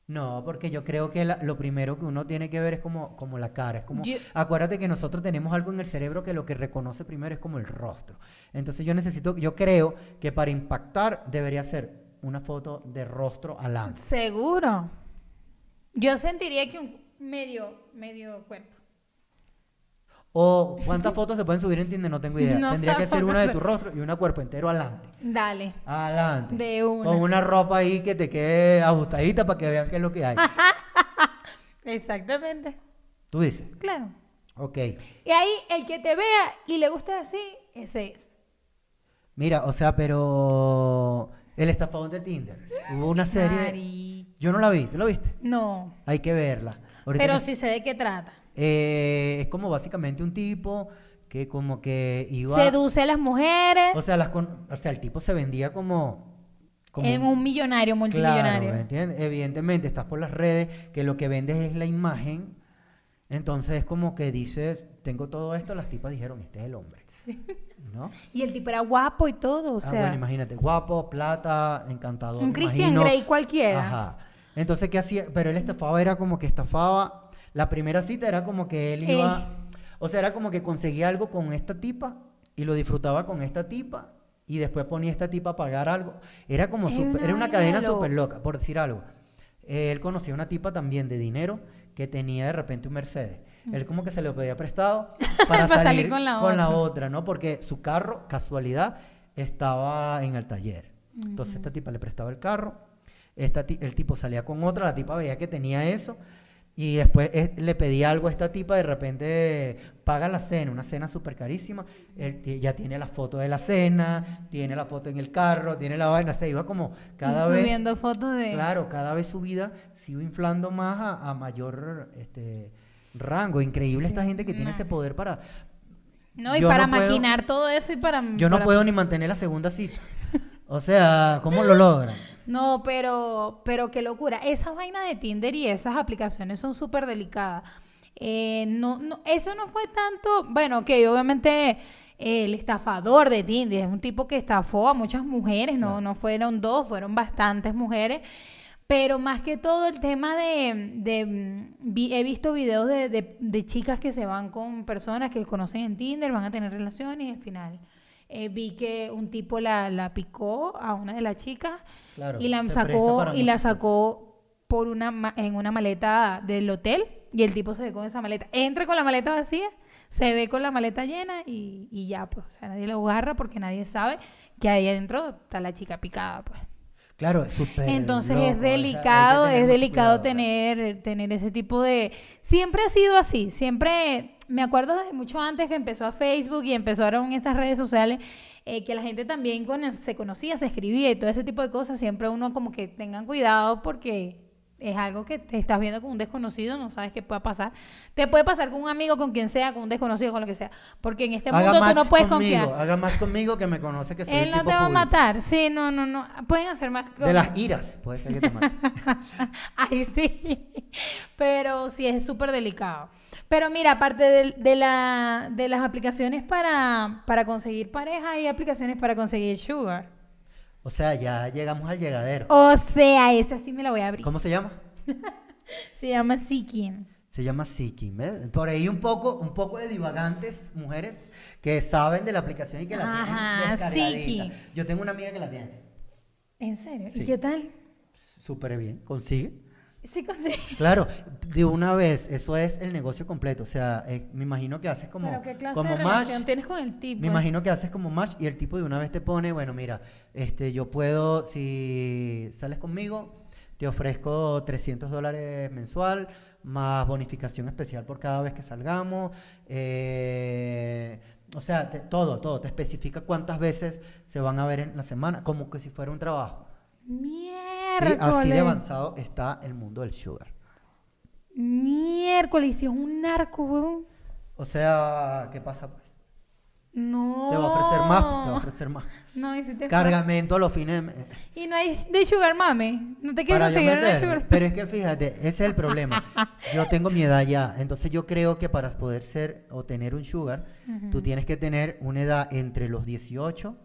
No, porque yo creo que lo primero que uno tiene que ver es como, como la cara. Es como, acuérdate que nosotros tenemos algo en el cerebro que lo que reconoce primero es como el rostro. Entonces yo necesito, yo creo que para impactar debería ser una foto de rostro al lado. Seguro. Yo sentiría que un medio, medio cuerpo. O cuántas fotos se pueden subir en Tinder, no tengo idea. Tendría que ser una de tu rostro y una cuerpo entero adelante. Dale. Adelante. De una. Con una ropa ahí que te quede ajustadita para que vean qué es lo que hay. Exactamente. ¿Tú dices? Claro. Ok. Y ahí el que te vea y le guste así, ese es. Mira, o sea, pero el estafador de Tinder. Hubo una serie. Yo no la vi, ¿tú la viste? No. Hay que verla. Pero si sí sé de qué trata. Eh, es como básicamente un tipo que como que iba... Seduce a las mujeres. O sea, las el tipo se vendía como... en un millonario, multimillonario. Claro, ¿entiendes? Evidentemente, estás por las redes, que lo que vendes es la imagen. Entonces es como que dices, tengo todo esto, las tipas dijeron, este es el hombre. ¿No? Y el tipo era guapo y todo, o ah, sea. Bueno, imagínate, guapo, plata, encantador. Un Christian Grey cualquiera. Ajá. Entonces, ¿qué hacía? Pero él estafaba, era como que estafaba. La primera cita era como que él iba. O sea, era como que conseguía algo con esta tipa y lo disfrutaba con esta tipa y después ponía esta tipa a pagar algo. Era como era una, cadena súper loca, por decir algo. Eh, él conocía una tipa también de dinero que tenía de repente un Mercedes. Mm. Él como que se lo pedía prestado para, salir, con, la, otra. ¿no? Porque su carro, casualidad, estaba en el taller. Entonces mm. esta tipa le prestaba el carro esta, el tipo salía con otra, la tipa veía que tenía eso. Y después eh, le pedía algo a esta tipa, de repente paga la cena, una cena súper carísima. ya tiene la foto de la cena, tiene la foto en el carro, tiene la vaina. Se iba como cada vez. Subiendo fotos de. Claro, cada vez su vida se iba inflando más a, mayor este, rango. Increíble esta gente que tiene ese poder para. No, y para maquinar todo eso y para. Yo no puedo ni mantener la segunda cita. O sea, ¿cómo lo logran? No, pero, pero qué locura. Esas vainas de Tinder y esas aplicaciones son súper delicadas. Eh, no, no, eso no fue tanto, bueno, que obviamente eh, el estafador de Tinder es un tipo que estafó a muchas mujeres, no, no, fueron dos, fueron bastantes mujeres. Pero más que todo el tema de, de mm, he visto videos de, de, de, chicas que se van con personas que conocen en Tinder, van a tener relaciones y al final eh, vi que un tipo la, picó a una de las chicas y la sacó y la sacó por una en una maleta del hotel y el tipo se ve con esa maleta. Entra con la maleta vacía, se ve con la maleta llena y, ya, pues, o nadie lo agarra porque nadie sabe que ahí adentro está la chica picada, pues. Claro, es súper. Entonces es delicado, es delicado tener, tener ese tipo de. Siempre ha sido así, siempre me acuerdo desde mucho antes que empezó a Facebook y empezaron estas redes sociales, eh, que la gente también se conocía, se escribía y todo ese tipo de cosas. Siempre uno como que tengan cuidado porque es algo que te estás viendo con un desconocido, no sabes qué pueda pasar. Te puede pasar con un amigo, con quien sea, con un desconocido, con lo que sea. Porque en este mundo tú no puedes confiar. Haga más conmigo que me conoce que soy Él no te va a matar. Sí, no, no, no. Pueden hacer más cosas. De las iras, puede ser que te mate. Ay, sí. Pero sí es súper delicado. Pero mira, aparte de, las aplicaciones para, conseguir pareja, hay aplicaciones para conseguir sugar. O sea, ya llegamos al llegadero. O sea, esa sí me la voy a abrir. ¿Cómo se llama? se llama Seeking. Se llama Seeking. Por ahí un poco, un poco de divagantes mujeres que saben de la aplicación y que la tienen Ajá, Yo tengo una amiga que la tiene. ¿En serio? ¿Y qué tal? Súper bien. Consigue. Sí, Claro, de una vez, eso es el negocio completo. O sea, eh, me imagino que haces como, como tienes con el tipo? Me eh. imagino que haces como match y el tipo de una vez te pone, bueno, mira, este, yo puedo, si sales conmigo, te ofrezco 300 dólares mensual, más bonificación especial por cada vez que salgamos. Eh, o sea, todo, todo. Te especifica cuántas veces se van a ver en la semana, como que si fuera un trabajo. Miércoles. así de avanzado está el mundo del sugar. Miércoles, si es un narco, weón. O sea, ¿qué pasa pues? No. Te va a ofrecer más, te va a ofrecer más. No, y Cargamento los fines de Y no hay de sugar mame. No te quiero decir. sugar Pero es que fíjate, ese es el problema. yo tengo mi edad ya, entonces yo creo que para poder ser o tener un sugar, tú tienes que tener una edad entre los 18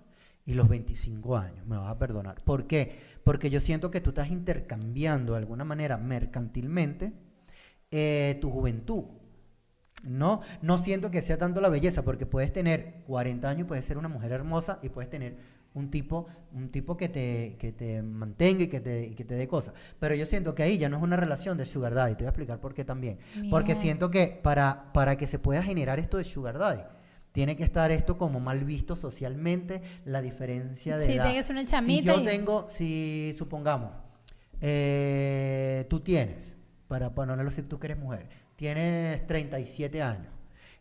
y los 25 años. Me vas a perdonar. ¿Por qué? porque yo siento que tú estás intercambiando de alguna manera mercantilmente eh, tu juventud. No, no siento que sea tanto la belleza, porque puedes tener 40 años puedes ser una mujer hermosa y puedes tener un tipo, un tipo que, te, te mantenga y que te, que te dé cosas. Pero yo siento que ahí ya no es una relación de sugar daddy. Te voy a explicar por qué también. Porque siento que para, para que se pueda generar esto de sugar daddy, tiene que estar esto como mal visto socialmente, la diferencia de edad. Si tienes una chamita. Si yo tengo, si supongamos, eh, tú tienes, para ponerlo si tú que eres mujer, tienes 37 años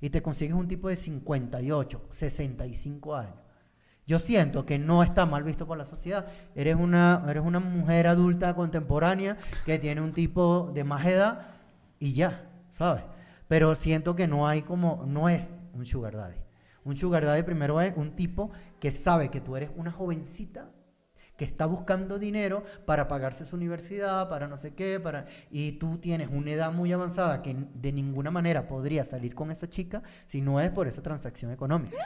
y te consigues un tipo de 58, 65 años. Yo siento que no está mal visto por la sociedad. Eres una, eres una mujer adulta contemporánea que tiene un tipo de más edad y ya, ¿sabes? Pero siento que no hay como, no es un sugar daddy. Un sugar daddy primero es un tipo que sabe que tú eres una jovencita que está buscando dinero para pagarse su universidad, para no sé qué, para y tú tienes una edad muy avanzada que de ninguna manera podría salir con esa chica si no es por esa transacción económica.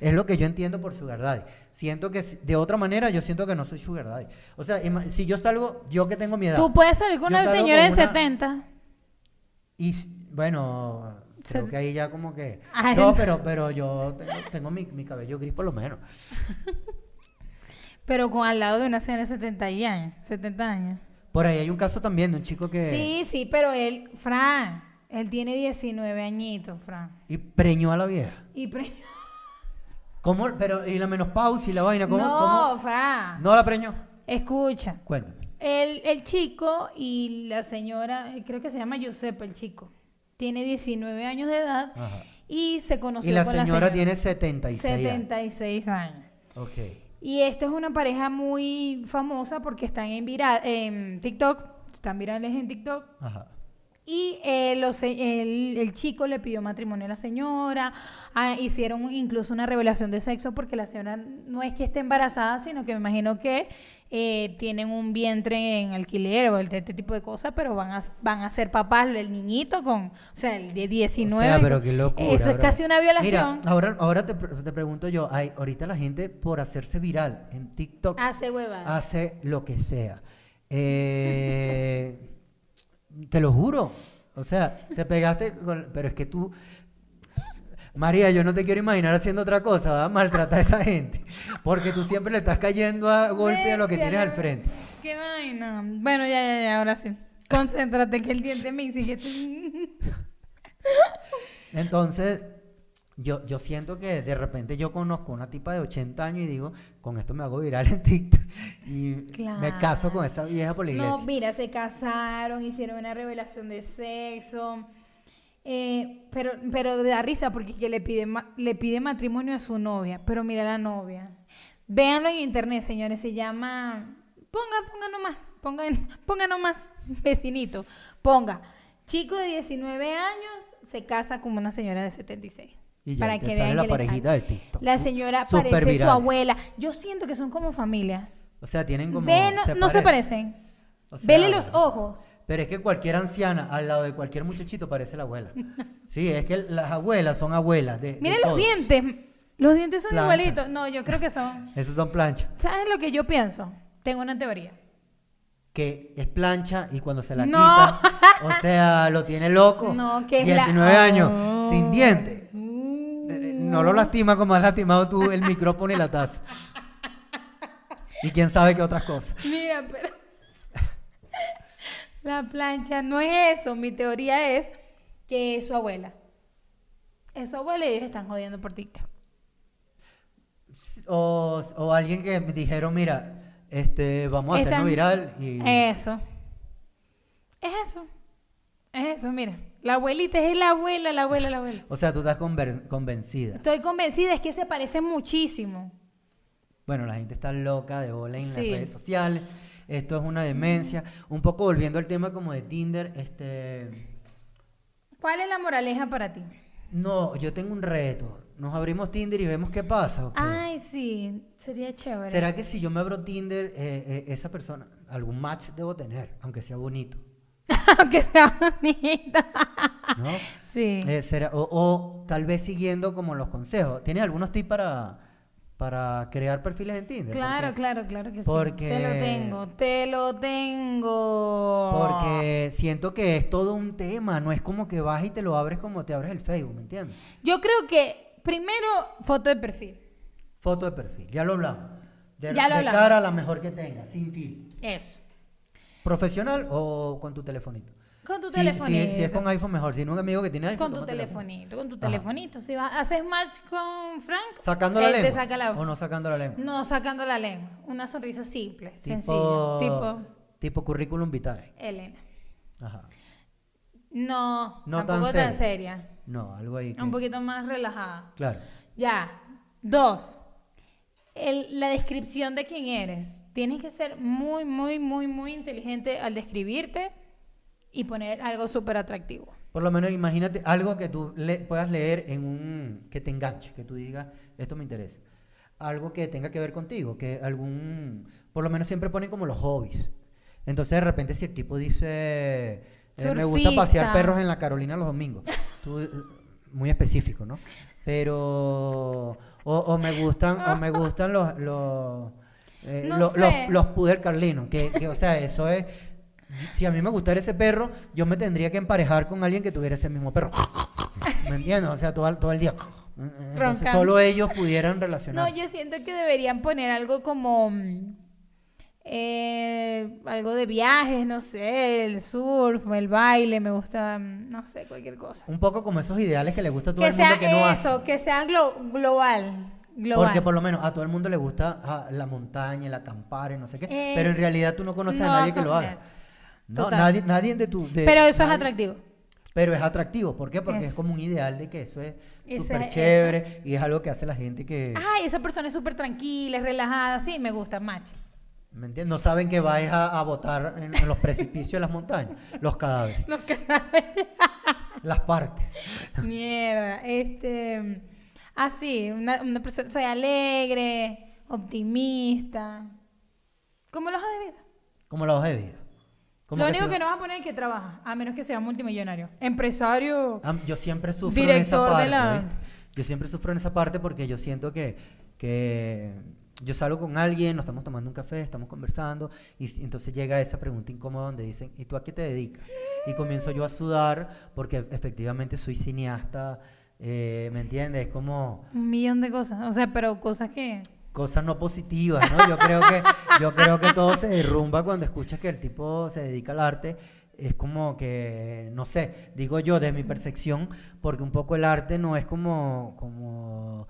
Es lo que yo entiendo por sugar daddy. Siento que de otra manera yo siento que no soy sugar daddy. O sea, si yo salgo, yo que tengo mi edad. Tú puedes salir con una señora de 70. Y bueno, Creo ahí ya como que... Ah, no, pero, pero yo tengo, mi, cabello gris por lo menos. pero con al lado de una señora de 70 años, 70 años. Por ahí hay un caso también de un chico que... Sí, sí, pero él, Fran, él tiene 19 añitos, Fran. Y preñó a la vieja. Y preñó... ¿Cómo? Pero, ¿y la menopausia y la vaina? ¿Cómo? No, Fran. ¿No la preñó? Escucha. Cuéntame. El, el, chico y la señora, eh, creo que se llama Giuseppe el chico tiene 19 años de edad y se conoció. Y la, señora. señora, la señora tiene 76 76 años. años. Ok. Y esta es una pareja muy famosa porque están en, viral, en TikTok, están virales en TikTok. Ajá. Y eh, el, chico le pidió matrimonio a la señora, ah, hicieron incluso una revelación de sexo porque la señora no es que esté embarazada, sino que me imagino que eh, tienen un vientre en alquiler o este, este, tipo de cosas, pero van a, van a ser papás del niñito con, o sea, el de 19. pero Eso es casi una violación. ahora, ahora te, pregunto yo, ahorita la gente por hacerse viral en TikTok hace huevas. Hace lo que sea. Eh, te lo juro. O sea, te pegaste con, pero es que tú María, yo no te quiero imaginar haciendo otra cosa, a maltratar a esa gente, porque tú siempre le estás cayendo a golpe a lo que tienes al frente. Qué vaina. Bueno, ya, ya, ya, ahora sí. Concéntrate que el diente me hiciste. Entonces, yo, yo siento que de repente yo conozco una tipa de 80 años y digo, con esto me hago viral en TikTok y me caso con esa vieja por la iglesia. No, mira, se casaron, hicieron una revelación de sexo eh, pero, pero da risa porque que le, pide le pide matrimonio a su novia. Pero mira la novia. Véanlo en internet, señores. Se llama. Ponga, ponga nomás. Ponga, ponga nomás. Vecinito. Ponga. Chico de 19 años se casa con una señora de 76. Y para que vean la parejita de TikTok. La señora parece su abuela. Yo siento que son como familia. O sea, tienen como. no, se, parecen. Vele los ojos. Pero es que cualquier anciana al lado de cualquier muchachito parece la abuela. Sí, es que las abuelas son abuelas. De, Miren los dientes. Los dientes son igualitos. No, yo creo que son. Esos son planchas. ¿Sabes lo que yo pienso? Tengo una teoría. Que es plancha y cuando se la quita, o sea, lo tiene loco. No, que es 19 años, sin dientes. Uh. Eh, no lo lastima como has lastimado tú el micrófono y la taza. y quién sabe qué otras cosas. Mira, pero. La plancha, no es eso. Mi teoría es que es su abuela. Es su abuela y ellos están jodiendo por TikTok. O, alguien que me dijeron, mira, este, vamos a hacerlo viral y... Eso. Es eso. Es eso, mira. La abuelita es la abuela, la abuela, la abuela. O sea, tú estás convencida. Estoy convencida, es que se parece muchísimo. Bueno, la gente está loca de bola en las redes sociales esto es una demencia. Un poco volviendo al tema como de Tinder, este... ¿Cuál es la moraleja para ti? No, yo tengo un reto. Nos abrimos Tinder y vemos qué pasa. Ay, sí, sería chévere. ¿Será que si yo me abro Tinder, eh, eh, esa persona, algún match debo tener, aunque sea bonito? aunque sea bonito. ¿No? Sí. Eh, o, o, tal vez siguiendo como los consejos. ¿Tienes algunos tips para, para crear perfiles en Tinder. Claro, claro, claro que sí. te lo tengo, te lo tengo. Porque siento que es todo un tema, no es como que vas y te lo abres como te abres el Facebook, ¿me entiendes? Yo creo que primero foto de perfil. Foto de perfil, ya lo hablamos. De, ya lo cara la mejor que tengas, sin filtro. Eso. ¿Profesional o con tu telefonito? Con tu telefonito. si es con iPhone, mejor. Si no un amigo que tiene iPhone. Con tu telefonito, con tu telefonito. Si vas, haces match con Frank. Sacando la lengua. O no sacando la lengua. No sacando la lengua. Una sonrisa simple, sencilla. Tipo. Tipo currículum vitae. Elena. Ajá. No, no tan, seria. No, algo ahí. Un poquito más relajada. Claro. Ya. Dos. El, la descripción de quién eres. Tienes que ser muy, muy, muy, muy inteligente al describirte y poner algo súper atractivo. Por lo menos imagínate algo que tú le puedas leer en un... que te enganche, que tú digas, esto me interesa. Algo que tenga que ver contigo, que algún... Por lo menos siempre ponen como los hobbies. Entonces de repente si el tipo dice, eh, me gusta pasear perros en la Carolina los domingos. muy específico, ¿no? Pero... O, me gustan, o me gustan los... los eh, los, los que, o sea, eso es si a mí me gustara ese perro, yo me tendría que emparejar con alguien que tuviera ese mismo perro. ¿Me entiendes? O sea, todo, el día. Entonces solo ellos pudieran relacionarse. No, yo siento que deberían poner algo como... Mm, eh, algo de viajes, no sé, el surf, el baile, me gusta, mm, no sé, cualquier cosa. Un poco como esos ideales que le gusta a todo el mundo que no eso, que sea global. Global. Porque por lo menos a todo el mundo le gusta ah, la montaña, el acampar no sé qué. pero en realidad tú no conoces a nadie que lo haga. No, nadie, de tu... pero eso es atractivo. Pero es atractivo, ¿por qué? Porque es como un ideal de que eso es súper chévere y es algo que hace la gente que... Ay, esa persona es súper tranquila, es relajada, sí, me gusta, macho. ¿Me entiendes? No saben que vais a, a botar en, los precipicios de las montañas. Los cadáveres. las partes. Mierda. Este. Así, ah, una, persona. Soy alegre, optimista. Como la hoja de vida. Como la hoja de vida. Lo único que nos va a poner es que trabaja, a menos que sea multimillonario. Empresario. Ah, yo siempre sufro en esa parte. Yo siempre sufro en esa parte porque yo siento que, que yo salgo con alguien, nos estamos tomando un café, estamos conversando, y entonces llega esa pregunta incómoda donde dicen, ¿y tú a qué te dedicas? Y comienzo yo a sudar porque efectivamente soy cineasta, eh, ¿me entiendes? Es como... Un millón de cosas. O sea, pero cosas que cosas no positivas, ¿no? Yo creo que, yo creo que todo se derrumba cuando escuchas que el tipo se dedica al arte. Es como que, no sé, digo yo, de mi percepción, porque un poco el arte no es como, como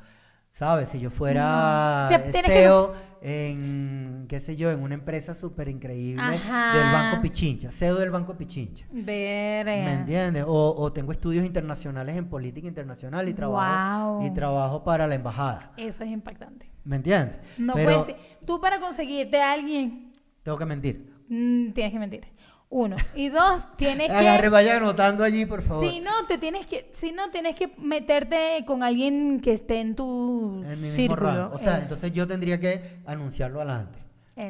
¿Sabes? Si yo fuera mm, CEO en, qué sé yo, en una empresa súper increíble del Banco Pichincha, CEO del Banco Pichincha. ¿Me entiendes? O, tengo estudios internacionales en política internacional y trabajo, y trabajo para la embajada. Eso es impactante. ¿Me entiendes? Pero Tú para conseguirte a alguien... Tengo que mentir. Mm, tienes que mentir. Uno. Y dos, tienes que. Agarre, vaya anotando allí, por favor. Si no, te tienes que, si no, tienes que meterte con alguien que esté en tu en mismo O sea, entonces yo tendría que anunciarlo adelante.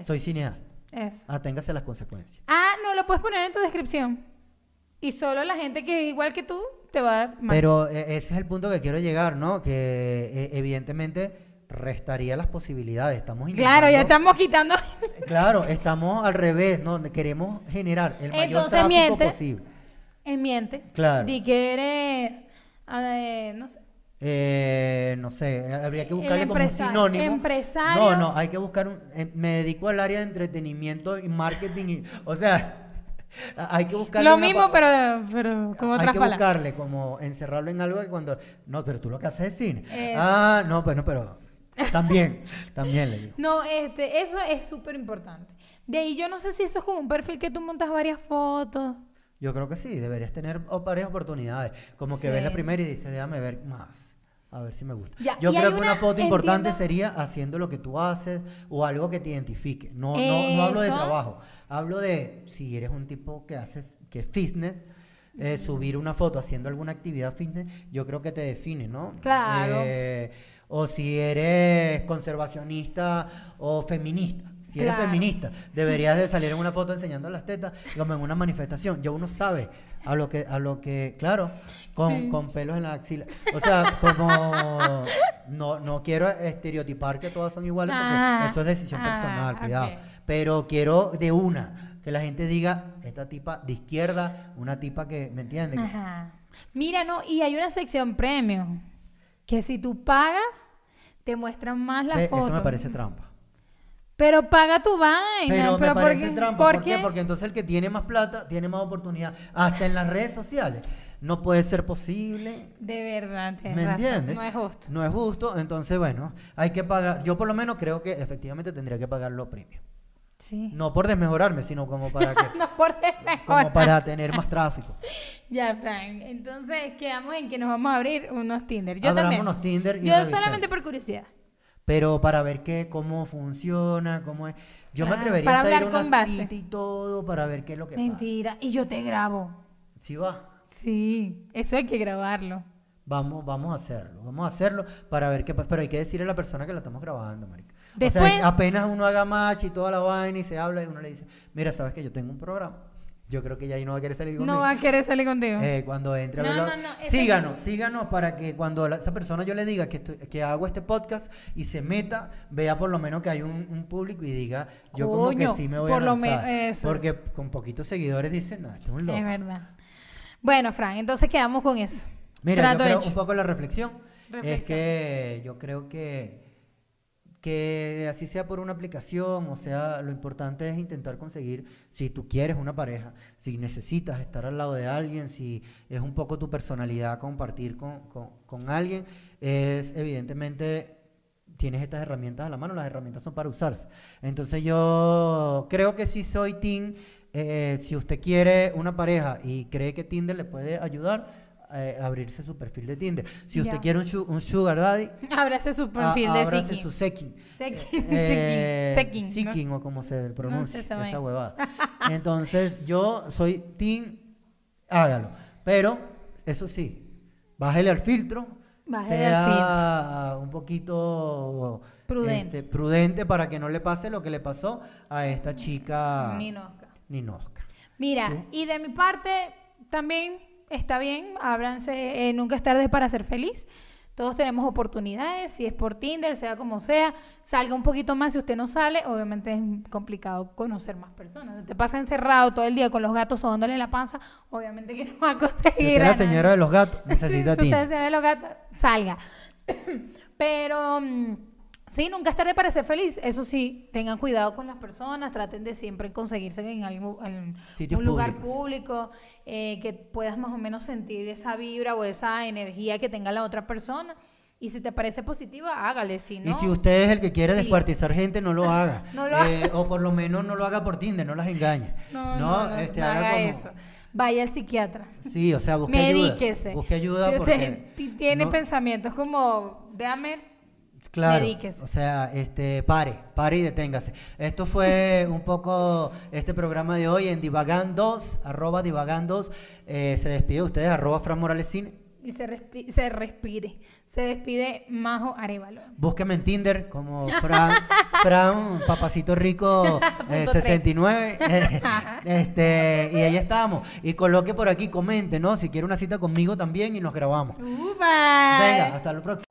Soy cineasta. Eso. Aténgase ah, las consecuencias. Ah, no, lo puedes poner en tu descripción. Y solo la gente que es igual que tú te va a dar más. Pero eh, ese es el punto que quiero llegar, ¿no? Que eh, evidentemente restaría las posibilidades. Estamos Claro, ya estamos quitando. claro, estamos al revés, ¿no? Queremos generar el mayor tráfico posible. Es eh, miente. Claro. Di que eres, ah, eh, no sé. Eh, no sé, habría que buscarle como un sinónimo. Empresario. No, no, hay que buscar un. me dedico al área de entretenimiento y marketing. o sea, hay que buscarle. Lo mismo, pero, pero como Hay que buscarle, como encerrarlo en algo que cuando. No, pero tú lo que haces es cine. ah, no, pues no pero También, también le digo. No, este, eso es súper importante. De ahí yo no sé si eso es como un perfil que tú montas varias fotos. Yo creo que sí, deberías tener varias oportunidades. Como que ves la primera y dices, déjame ver más. A ver si me gusta. yo creo que una, foto importante sería haciendo lo que tú haces o algo que te identifique. No, no, hablo de trabajo. Hablo de si eres un tipo que hace que fitness, eh, subir una foto haciendo alguna actividad fitness, yo creo que te define, ¿no? Claro. Eh, o si eres conservacionista o feminista. Si eres feminista, deberías de salir en una foto enseñando las tetas, como en una manifestación. Ya uno sabe a lo que, a lo que, claro, con, pelos en la axila. O sea, como no, no quiero estereotipar que todas son iguales, porque ah, eso es decisión ah, personal, cuidado. Pero quiero de una, que la gente diga, esta tipa de izquierda, una tipa que, ¿me entiendes? Mira, no, y hay una sección premio. Que si tú pagas, te muestran más la fotos. Eso me parece trampa. Pero paga tu vaina. Pero, me parece trampa. ¿por, qué? Porque entonces el que tiene más plata tiene más oportunidad. Hasta en las redes sociales. No puede ser posible. De verdad, ¿Me entiendes? No es justo. No es justo. Entonces, bueno, hay que pagar. Yo por lo menos creo que efectivamente tendría que pagar los premios. Sí. No por desmejorarme, sino como para que. Como para tener más tráfico. Ya, Frank. Entonces quedamos en que nos vamos a abrir unos Tinder. Yo unos Tinder y Yo solamente por curiosidad. Pero para ver qué, cómo funciona, cómo es. Yo me atrevería a con una cita y todo para ver qué es lo que pasa. Mentira. Y yo te grabo. Sí va. Sí, eso hay que grabarlo. Vamos, vamos a hacerlo. Vamos a hacerlo para ver qué pasa. Pero hay que decirle a la persona que la estamos grabando, marica. O sea, apenas uno haga match y toda la vaina y se habla y uno le dice, mira, sabes que yo tengo un programa yo creo que ya ahí no va a querer salir contigo. No va a querer salir contigo. Eh, cuando entre no, no, no, síganos, síganos para que cuando la, esa persona yo le diga que, que hago este podcast y se meta, vea por lo menos que hay un, público y diga, yo como que sí me voy a lanzar. porque con poquitos seguidores dicen, no, esto es un loco. Es verdad. Bueno, Fran, entonces quedamos con eso. Mira, yo creo un poco la reflexión. Es que yo creo que que así sea por una aplicación, o sea, lo importante es intentar conseguir, si tú quieres una pareja, si necesitas estar al lado de alguien, si es un poco tu personalidad compartir con, alguien, es evidentemente tienes estas herramientas a la mano, las herramientas son para usarse. Entonces yo creo que si soy Team, eh, si usted quiere una pareja y cree que Tinder le puede ayudar, eh, abrirse su perfil de Tinder. Si usted quiere un, Sugar Daddy, ábrase su perfil de de Ábrase su Sekin. Sekin. Eh, sekin, eh, sekin, o como se pronuncia, esa huevada. Entonces, yo soy Tin. hágalo. Pero, eso sí, bájele al filtro. Bájele sea al filtro. un poquito prudente. Este, prudente para que no le pase lo que le pasó a esta chica Ninosca. Ninosca. Mira, y de mi parte también está bien, ábranse, eh, nunca es tarde para ser feliz. Todos tenemos oportunidades, si es por Tinder, sea como sea, salga un poquito más, si usted no sale, obviamente es complicado conocer más personas. Si te pasa encerrado todo el día con los gatos sobándole la panza, obviamente que no va a conseguir. Si usted la señora de los gatos, necesita Si usted es señora de los gatos, salga. Pero... Mm, Sí, nunca es tarde para ser feliz. Eso sí, tengan cuidado con las personas, traten de siempre conseguirse en algún un lugar público, eh, que puedas más o menos sentir esa vibra o esa energía que tenga la otra persona. Y si te parece positiva, hágale. y si usted es el que quiere descuartizar gente, no lo haga. Eh, o por lo menos no lo haga por Tinder, no las engañe. No, no, no este, haga, eso. Vaya al psiquiatra. Sí, o sea, busque Medíquese. ayuda. Busque ayuda. Si usted tiene pensamientos como, déjame Claro, o sea, este, pare, pare y deténgase. Esto fue un poco este programa de hoy en Divagando. arroba Divagando Eh, se despide ustedes, arroba Fran Morales Y se, respire. Se despide Majo Arevalo. Búsqueme en Tinder como Fran, Fran Papacito Rico 69. Eh, este, y ahí estamos. Y coloque por aquí, comente, ¿no? Si quiere una cita conmigo también y nos grabamos. Venga, hasta la próxima.